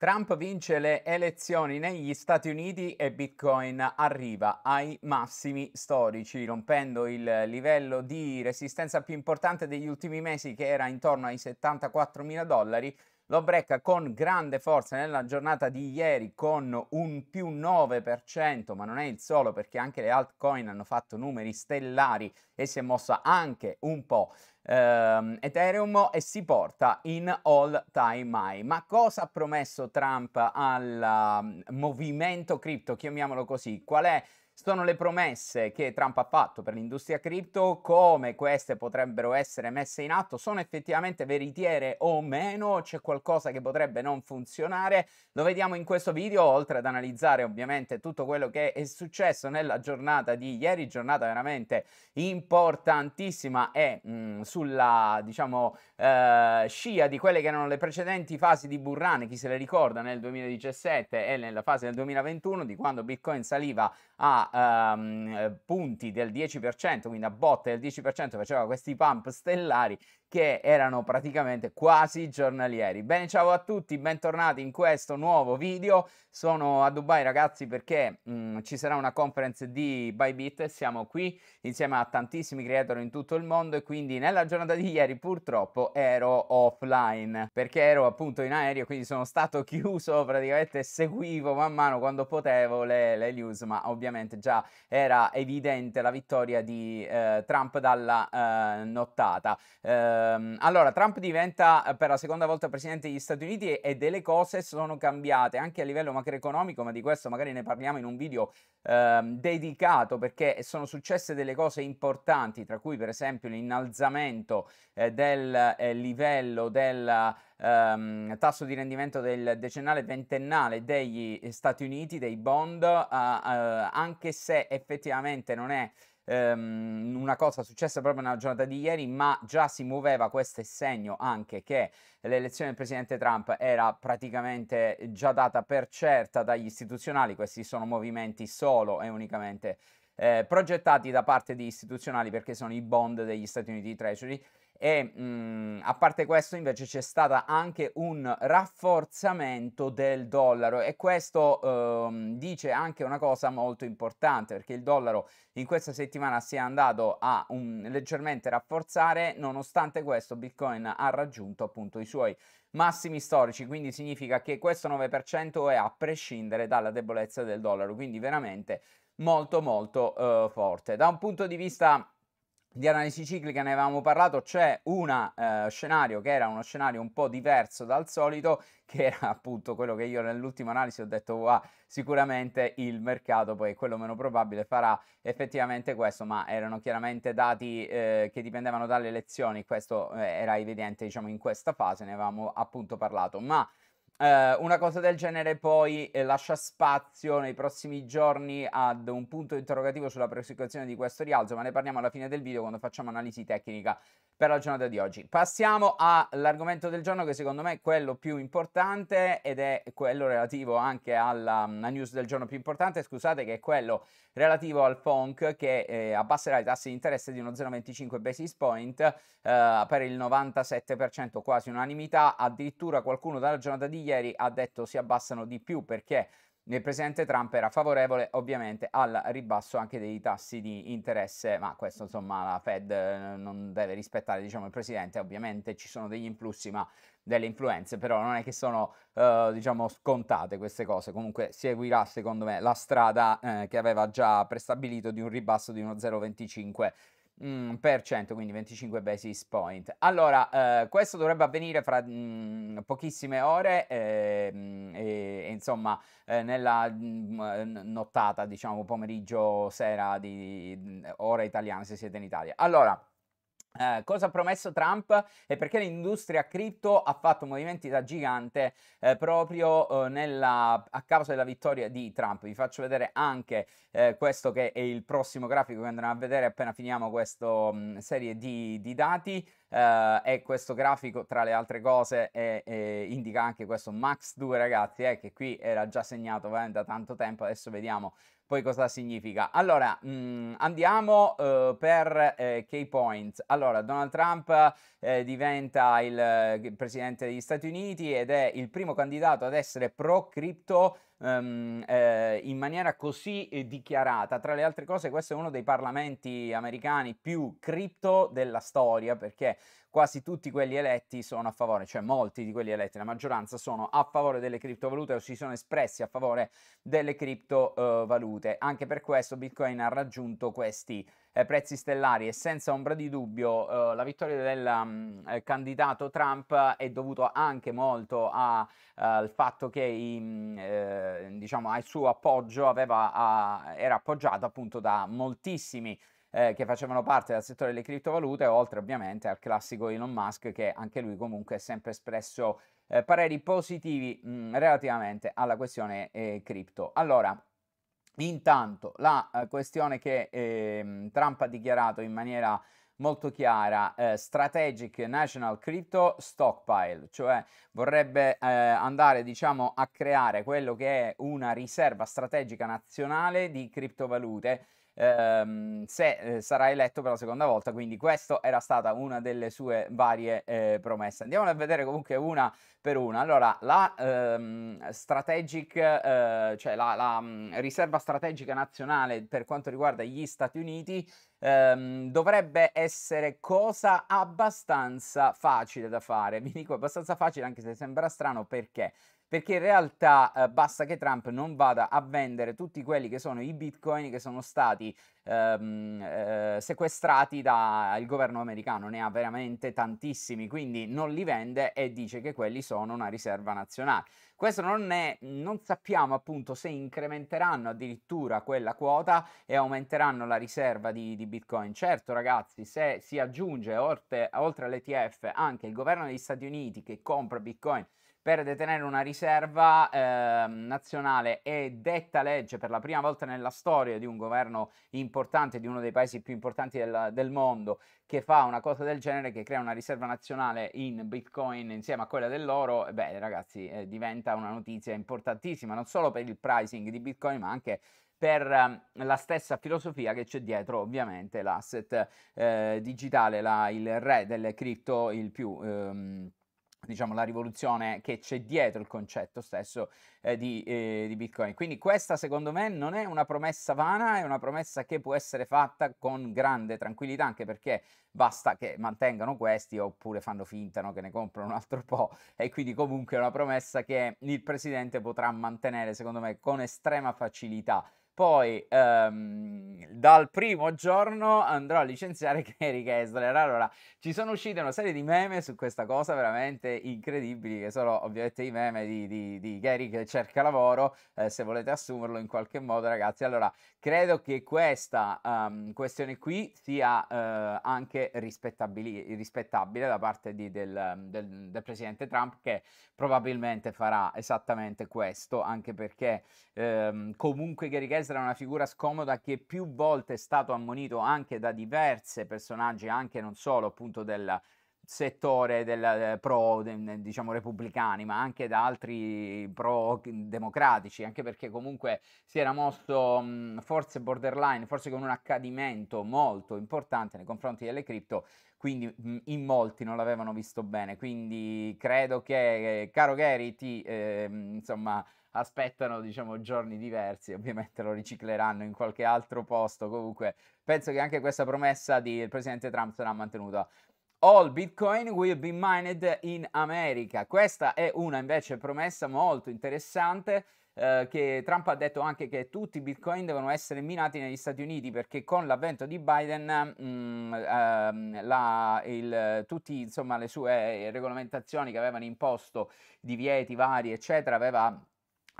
Trump vince le elezioni negli Stati Uniti e Bitcoin arriva ai massimi storici, rompendo il livello di resistenza più importante degli ultimi mesi che era intorno ai 74 mila dollari lo Brecca con grande forza nella giornata di ieri con un più 9%, ma non è il solo perché anche le altcoin hanno fatto numeri stellari e si è mossa anche un po'. Ehm, Ethereum e si porta in all time high. Ma cosa ha promesso Trump al um, movimento cripto, chiamiamolo così? Qual è sono le promesse che Trump ha fatto per l'industria cripto, come queste potrebbero essere messe in atto, sono effettivamente veritiere o meno, c'è qualcosa che potrebbe non funzionare, lo vediamo in questo video, oltre ad analizzare ovviamente tutto quello che è successo nella giornata di ieri, giornata veramente importantissima e mh, mm, sulla diciamo eh, scia di quelle che erano le precedenti fasi di Burrani, chi se le ricorda nel 2017 e nella fase del 2021 di quando Bitcoin saliva a um, punti del 10%, quindi a botte del 10%, faceva questi pump stellari che erano praticamente quasi giornalieri. Bene, ciao a tutti, bentornati in questo nuovo video. Sono a Dubai ragazzi perché mh, mm, ci sarà una conference di Bybit, siamo qui insieme a tantissimi creator in tutto il mondo e quindi nella giornata di ieri purtroppo ero offline perché ero appunto in aereo, quindi sono stato chiuso praticamente seguivo man mano quando potevo le, le news, ma ovviamente ovviamente già era evidente la vittoria di eh, Trump dalla eh, nottata. Ehm, allora, Trump diventa eh, per la seconda volta presidente degli Stati Uniti e, e, delle cose sono cambiate anche a livello macroeconomico, ma di questo magari ne parliamo in un video eh, dedicato perché sono successe delle cose importanti, tra cui per esempio l'innalzamento eh, del eh, livello del ehm, tasso di rendimento del decennale ventennale degli Stati Uniti, dei bond, eh, eh anche se effettivamente non è ehm, una cosa successa proprio nella giornata di ieri, ma già si muoveva questo segno anche che l'elezione del presidente Trump era praticamente già data per certa dagli istituzionali, questi sono movimenti solo e unicamente eh, progettati da parte di istituzionali perché sono i bond degli Stati Uniti Treasury e mh, mhmm, a parte questo invece c'è stato anche un rafforzamento del dollaro e questo ehm, dice anche una cosa molto importante perché il dollaro in questa settimana si è andato a un, mhmm, leggermente rafforzare nonostante questo bitcoin ha raggiunto appunto i suoi massimi storici quindi significa che questo 9% è a prescindere dalla debolezza del dollaro quindi veramente molto molto eh, forte da un punto di vista di analisi ciclica ne avevamo parlato, c'è un eh, scenario che era uno scenario un po' diverso dal solito, che era appunto quello che io nell'ultima analisi ho detto, ah, sicuramente il mercato, poi è quello meno probabile, farà effettivamente questo, ma erano chiaramente dati eh, che dipendevano dalle elezioni, questo eh, era evidente diciamo in questa fase, ne avevamo appunto parlato, ma eh, una cosa del genere poi eh, lascia spazio nei prossimi giorni ad un punto interrogativo sulla prosecuzione di questo rialzo, ma ne parliamo alla fine del video quando facciamo analisi tecnica per la giornata di oggi. Passiamo all'argomento del giorno che secondo me è quello più importante ed è quello relativo anche alla, alla mm, news del giorno più importante, scusate, che è quello relativo al FONC che eh, abbasserà i tassi di interesse di uno 0,25 basis point eh, per il 97% quasi unanimità, addirittura qualcuno dalla giornata di ieri ha detto si abbassano di più perché il presidente Trump era favorevole ovviamente al ribasso anche dei tassi di interesse, ma questo insomma la Fed eh, non deve rispettare diciamo, il presidente, ovviamente ci sono degli influssi, ma delle influenze, però non è che sono eh, diciamo scontate queste cose, comunque seguirà secondo me la strada eh, che aveva già prestabilito di un ribasso di uno 0,25 Mm, per cento, quindi 25 basis point. Allora, eh, questo dovrebbe avvenire fra mh, mm, pochissime ore, eh, mh, e, insomma, eh, nella mh, mm, eh, nottata, diciamo, pomeriggio, sera di, di ora italiana, se siete in Italia. Allora, eh, cosa ha promesso Trump e perché l'industria cripto ha fatto movimenti da gigante eh, proprio eh, nella, a causa della vittoria di Trump. Vi faccio vedere anche eh, questo che è il prossimo grafico che andremo a vedere appena finiamo questa mm, serie di, di dati eh, e questo grafico tra le altre cose è, è, indica anche questo Max 2 ragazzi eh, che qui era già segnato da tanto tempo, adesso vediamo poi cosa significa. Allora, mh, mm, andiamo uh, per eh, key point. Allora, Donald Trump eh, diventa il, eh, presidente degli Stati Uniti ed è il primo candidato ad essere pro crypto um, eh, in maniera così eh, dichiarata. Tra le altre cose questo è uno dei parlamenti americani più cripto della storia perché quasi tutti quelli eletti sono a favore, cioè molti di quelli eletti, la maggioranza, sono a favore delle criptovalute o si sono espressi a favore delle criptovalute. Anche per questo Bitcoin ha raggiunto questi eh, prezzi stellari e senza ombra di dubbio eh, la vittoria del um, candidato Trump è dovuta anche molto a, uh, al fatto che in, mm, eh, diciamo, il suo appoggio aveva, a, era appoggiato appunto da moltissimi eh, che facevano parte del settore delle criptovalute, oltre ovviamente al classico Elon Musk che anche lui comunque ha sempre espresso eh, pareri positivi mh, mm, relativamente alla questione eh, cripto. Allora, intanto la eh, questione che ehm, Trump ha dichiarato in maniera molto chiara, eh, Strategic National Crypto Stockpile, cioè vorrebbe eh, andare diciamo a creare quello che è una riserva strategica nazionale di criptovalute ehm, se eh, sarà eletto per la seconda volta. Quindi questa era stata una delle sue varie eh, promesse. Andiamo a vedere comunque una per una. Allora, la ehm, strategic, eh, cioè la, la mh, mm, riserva strategica nazionale per quanto riguarda gli Stati Uniti ehm, dovrebbe essere cosa abbastanza facile da fare. Vi dico abbastanza facile anche se sembra strano perché perché in realtà eh, basta che Trump non vada a vendere tutti quelli che sono i bitcoin che sono stati ehm, eh, sequestrati dal governo americano, ne ha veramente tantissimi, quindi non li vende e dice che quelli sono una riserva nazionale. Questo non è, non sappiamo appunto se incrementeranno addirittura quella quota e aumenteranno la riserva di, di Bitcoin. Certo ragazzi, se si aggiunge oltre, oltre all'ETF anche il governo degli Stati Uniti che compra Bitcoin per detenere una riserva eh, nazionale e detta legge per la prima volta nella storia di un governo importante, di uno dei paesi più importanti del, del mondo, che fa una cosa del genere, che crea una riserva nazionale in Bitcoin insieme a quella dell'oro, beh ragazzi eh, diventa una notizia importantissima, non solo per il pricing di Bitcoin, ma anche per ehm, la stessa filosofia che c'è dietro ovviamente l'asset eh, digitale, la, il re delle cripto, il più ehm, diciamo, la rivoluzione che c'è dietro il concetto stesso eh, di, eh, di, Bitcoin. Quindi questa secondo me non è una promessa vana, è una promessa che può essere fatta con grande tranquillità, anche perché basta che mantengano questi oppure fanno finta no, che ne comprano un altro po' e quindi comunque è una promessa che il presidente potrà mantenere secondo me con estrema facilità poi um, dal primo giorno andrò a licenziare Kerry Kessler. Allora, ci sono uscite una serie di meme su questa cosa veramente incredibili, che sono ovviamente i meme di, di, di Gary che cerca lavoro, eh, se volete assumerlo in qualche modo, ragazzi. Allora, credo che questa um, questione qui sia uh, anche rispettabile da parte di, del, del, del, presidente Trump, che probabilmente farà esattamente questo, anche perché um, comunque Gary Kessler Marquez era una figura scomoda che più volte è stato ammonito anche da diversi personaggi, anche non solo appunto del settore del eh, pro diciamo repubblicani ma anche da altri pro democratici anche perché comunque si era mosso mm, forse borderline forse con un accadimento molto importante nei confronti delle cripto quindi mm, in molti non l'avevano visto bene quindi credo che eh, caro Gary ti eh, insomma aspettano diciamo giorni diversi, ovviamente lo ricicleranno in qualche altro posto, comunque penso che anche questa promessa del presidente Trump sarà mantenuta. All Bitcoin will be mined in America. Questa è una invece promessa molto interessante eh, che Trump ha detto anche che tutti i Bitcoin devono essere minati negli Stati Uniti perché con l'avvento di Biden mm, eh, la, il, tutti insomma le sue eh, regolamentazioni che avevano imposto divieti vari eccetera aveva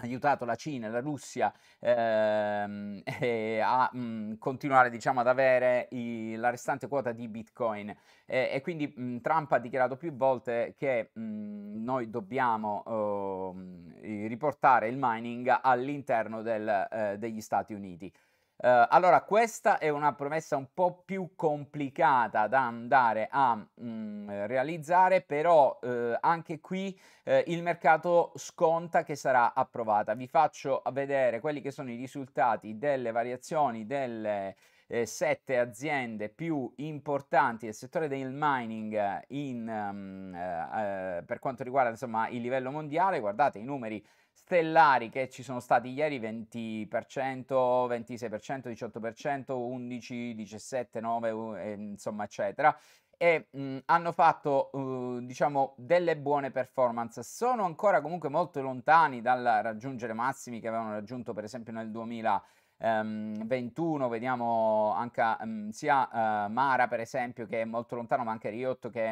aiutato la Cina e la Russia ehm, eh, a mh, mhmm, continuare diciamo, ad avere i, la restante quota di Bitcoin eh, e quindi mh, mhmm, Trump ha dichiarato più volte che mh, mhmm, noi dobbiamo eh, riportare il mining all'interno del, eh, degli Stati Uniti. Uh, allora, questa è una promessa un po' più complicata da andare a mh, mm, realizzare, però uh, anche qui uh, il mercato sconta che sarà approvata. Vi faccio vedere quelli che sono i risultati delle variazioni delle eh, sette aziende più importanti del settore del mining eh, in, um, eh, per quanto riguarda insomma, il livello mondiale. Guardate i numeri stellari che ci sono stati ieri 20%, 26%, 18%, 11, 17, 9, eh, insomma, eccetera. E mh, mm, hanno fatto, uh, diciamo, delle buone performance. Sono ancora comunque molto lontani dal raggiungere massimi che avevano raggiunto, per esempio, nel 2000 ehm, 21, vediamo anche ehm, sia eh, Mara per esempio che è molto lontano, ma anche Riot che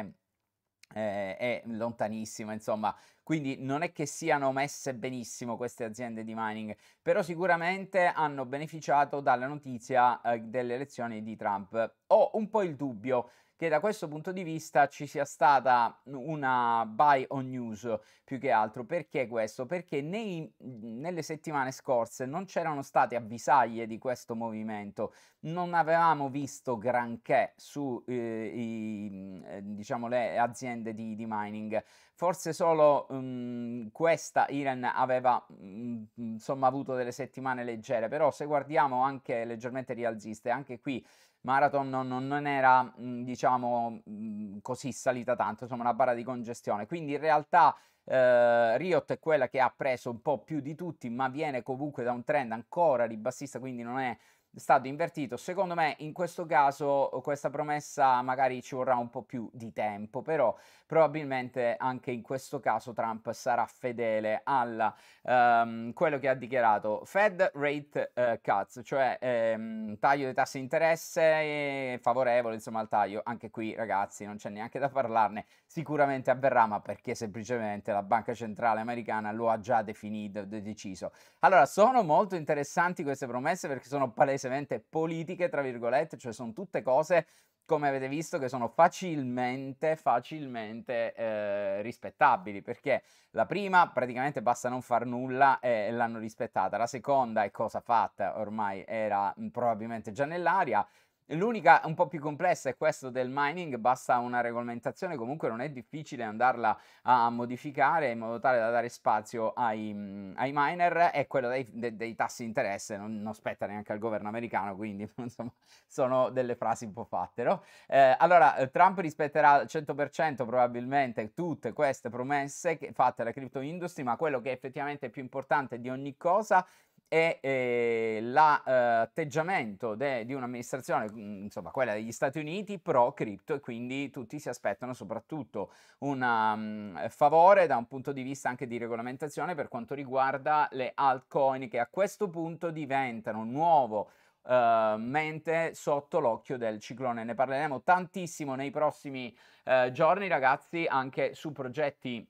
eh, è lontanissimo, insomma, quindi non è che siano messe benissimo queste aziende di mining, però sicuramente hanno beneficiato dalla notizia eh, delle elezioni di Trump. Ho un po' il dubbio che da questo punto di vista ci sia stata una buy on news più che altro. Perché questo? Perché nei, nelle settimane scorse non c'erano state avvisaglie di questo movimento, non avevamo visto granché su eh, i, eh, diciamo le aziende di, di mining. Forse solo um, questa Iren aveva um, insomma avuto delle settimane leggere, però se guardiamo anche leggermente rialziste, anche qui Marathon non, non era, mm, diciamo, mm, così salita tanto, insomma, una barra di congestione. Quindi in realtà eh, Riot è quella che ha preso un po' più di tutti, ma viene comunque da un trend ancora ribassista, quindi non è stato invertito. Secondo me in questo caso questa promessa magari ci vorrà un po' più di tempo, però probabilmente anche in questo caso Trump sarà fedele a um, ehm, quello che ha dichiarato Fed rate uh, cuts, cioè ehm, taglio dei tassi di interesse favorevole insomma al taglio. Anche qui ragazzi non c'è neanche da parlarne, sicuramente avverrà, ma perché semplicemente la Banca Centrale Americana lo ha già definito, deciso. Allora sono molto interessanti queste promesse perché sono palese essenzialmente politiche, tra virgolette, cioè sono tutte cose come avete visto, che sono facilmente, facilmente eh, rispettabili, perché la prima praticamente basta non far nulla e l'hanno rispettata, la seconda è cosa fatta, ormai era probabilmente già nell'aria, L'unica un po' più complessa è questo del mining, basta una regolamentazione, comunque non è difficile andarla a modificare in modo tale da dare spazio ai, mm, ai miner e quello dei, de, dei tassi di interesse non, non, spetta neanche al governo americano, quindi insomma sono delle frasi un po' fatte. No? Eh, allora eh, Trump rispetterà al 100% probabilmente tutte queste promesse fatte alla crypto industry, ma quello che è effettivamente più importante di ogni cosa e ehm, eh, l'atteggiamento la, di un'amministrazione, mm, insomma quella degli Stati Uniti, pro cripto e quindi tutti si aspettano soprattutto un um, favore da un punto di vista anche di regolamentazione per quanto riguarda le altcoin che a questo punto diventano un nuovo Uh, mente sotto l'occhio del ciclone. Ne parleremo tantissimo nei prossimi uh, giorni, ragazzi, anche su progetti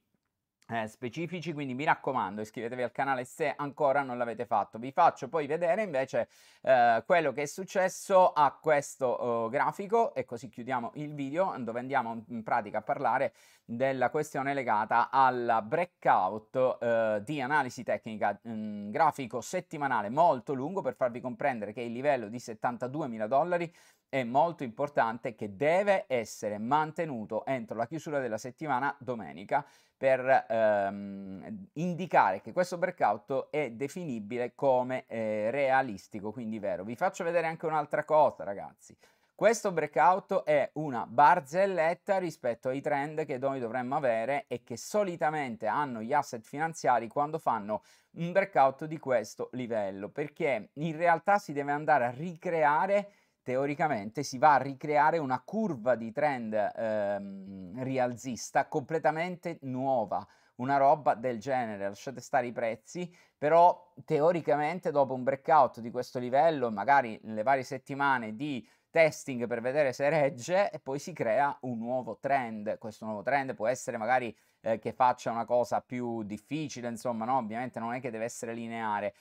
eh, specifici, quindi mi raccomando iscrivetevi al canale se ancora non l'avete fatto. Vi faccio poi vedere invece eh, quello che è successo a questo eh, grafico e così chiudiamo il video dove andiamo in pratica a parlare della questione legata al breakout eh, di analisi tecnica mh, mm, grafico settimanale molto lungo per farvi comprendere che il livello di 72 mila dollari è molto importante che deve essere mantenuto entro la chiusura della settimana domenica per ehm, indicare che questo breakout è definibile come eh, realistico, quindi vero. Vi faccio vedere anche un'altra cosa, ragazzi. Questo breakout è una barzelletta rispetto ai trend che noi dovremmo avere e che solitamente hanno gli asset finanziari quando fanno un breakout di questo livello, perché in realtà si deve andare a ricreare teoricamente si va a ricreare una curva di trend ehm, rialzista completamente nuova, una roba del genere, lasciate stare i prezzi, però teoricamente dopo un breakout di questo livello, magari nelle varie settimane di testing per vedere se regge e poi si crea un nuovo trend, questo nuovo trend può essere magari eh, che faccia una cosa più difficile, insomma, no, ovviamente non è che deve essere lineare,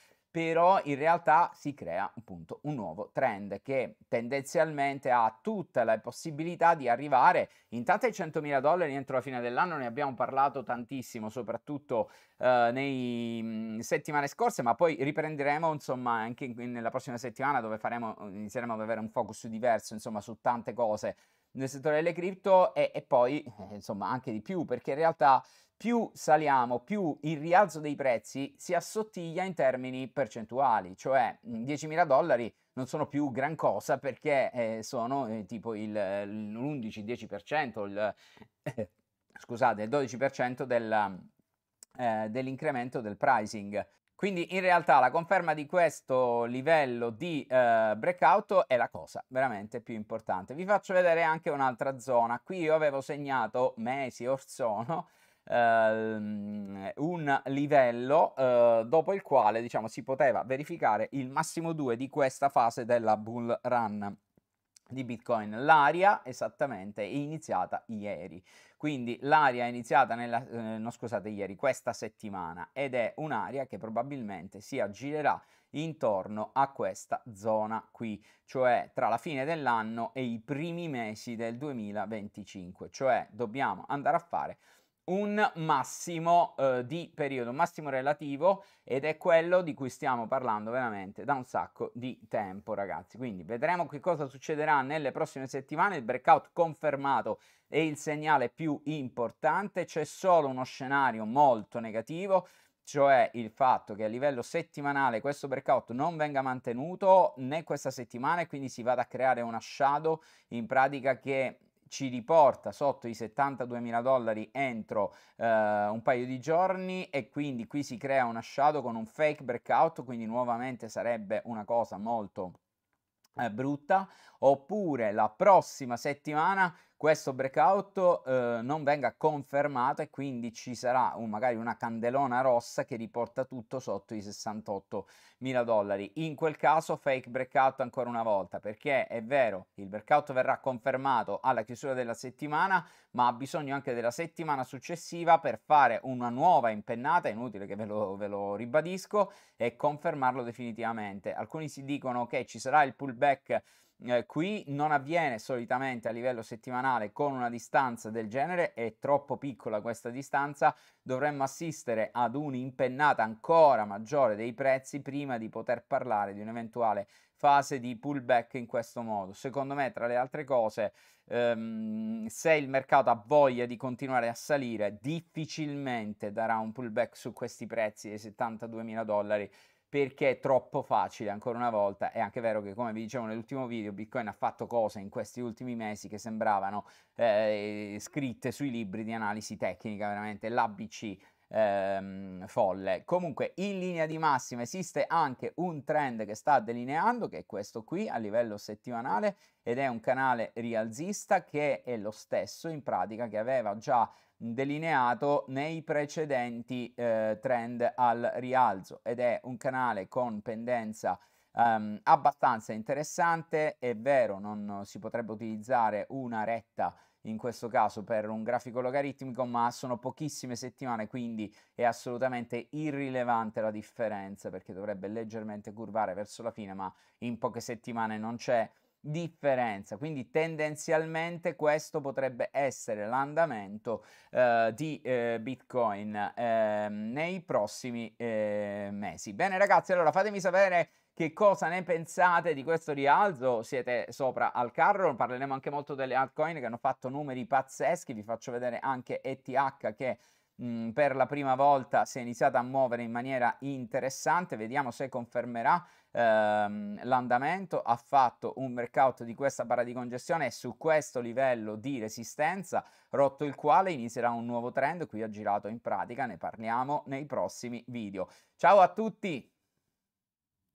però in realtà si crea appunto un nuovo trend che tendenzialmente ha tutta la possibilità di arrivare intanto ai 100.000 dollari entro la fine dell'anno, ne abbiamo parlato tantissimo, soprattutto eh, nei settimane scorse, ma poi riprenderemo insomma anche in, nella prossima settimana dove faremo, inizieremo ad avere un focus diverso insomma su tante cose nel settore delle cripto e, e poi eh, insomma anche di più perché in realtà più saliamo, più il rialzo dei prezzi si assottiglia in termini percentuali, cioè 10.000 mm, dollari non sono più gran cosa perché eh, sono eh, tipo il, l'11-10%, il, eh, scusate, il 12% del, eh, dell'incremento del pricing. Quindi in realtà la conferma di questo livello di eh, breakout è la cosa veramente più importante. Vi faccio vedere anche un'altra zona. Qui io avevo segnato mesi or sono Uh, un livello uh, dopo il quale diciamo si poteva verificare il massimo 2 di questa fase della bull run di Bitcoin. L'aria esattamente è iniziata ieri. Quindi l'aria è iniziata nella, eh, no, scusate, ieri, questa settimana ed è un'aria che probabilmente si aggirerà intorno a questa zona qui, cioè tra la fine dell'anno e i primi mesi del 2025, cioè dobbiamo andare a fare un massimo eh, di periodo, un massimo relativo ed è quello di cui stiamo parlando veramente da un sacco di tempo ragazzi. Quindi vedremo che cosa succederà nelle prossime settimane, il breakout confermato è il segnale più importante, c'è solo uno scenario molto negativo cioè il fatto che a livello settimanale questo breakout non venga mantenuto né questa settimana e quindi si vada a creare una shadow in pratica che ci riporta sotto i 72.000 dollari entro eh, un paio di giorni e quindi qui si crea una shadow con un fake breakout, quindi nuovamente sarebbe una cosa molto eh, brutta oppure la prossima settimana questo breakout eh, non venga confermato e quindi ci sarà un, magari una candelona rossa che riporta tutto sotto i 68 mila dollari. In quel caso fake breakout ancora una volta perché è vero il breakout verrà confermato alla chiusura della settimana ma ha bisogno anche della settimana successiva per fare una nuova impennata, è inutile che ve lo, ve lo ribadisco, e confermarlo definitivamente. Alcuni si dicono che ci sarà il pullback eh, qui non avviene solitamente a livello settimanale con una distanza del genere, è troppo piccola questa distanza, dovremmo assistere ad un'impennata ancora maggiore dei prezzi prima di poter parlare di un'eventuale fase di pullback in questo modo. Secondo me, tra le altre cose, ehm, se il mercato ha voglia di continuare a salire, difficilmente darà un pullback su questi prezzi dei 72 mila dollari perché è troppo facile, ancora una volta, è anche vero che come vi dicevo nell'ultimo video, Bitcoin ha fatto cose in questi ultimi mesi che sembravano eh, eh scritte sui libri di analisi tecnica, veramente l'ABC Ehm, folle. Comunque, in linea di massima esiste anche un trend che sta delineando, che è questo qui a livello settimanale, ed è un canale rialzista che è lo stesso in pratica che aveva già delineato nei precedenti eh, trend al rialzo ed è un canale con pendenza ehm, abbastanza interessante, è vero non si potrebbe utilizzare una retta in questo caso per un grafico logaritmico, ma sono pochissime settimane, quindi è assolutamente irrilevante la differenza perché dovrebbe leggermente curvare verso la fine, ma in poche settimane non c'è differenza. Quindi tendenzialmente questo potrebbe essere l'andamento eh, di eh, Bitcoin eh, nei prossimi eh, mesi. Bene ragazzi, allora fatemi sapere che cosa ne pensate di questo rialzo? Siete sopra al carro, parleremo anche molto delle altcoin che hanno fatto numeri pazzeschi, vi faccio vedere anche ETH che Mm, per la prima volta si è iniziata a muovere in maniera interessante, vediamo se confermerà ehm, l'andamento, ha fatto un breakout di questa barra di congestione e su questo livello di resistenza, rotto il quale inizierà un nuovo trend, qui ha girato in pratica, ne parliamo nei prossimi video. Ciao a tutti!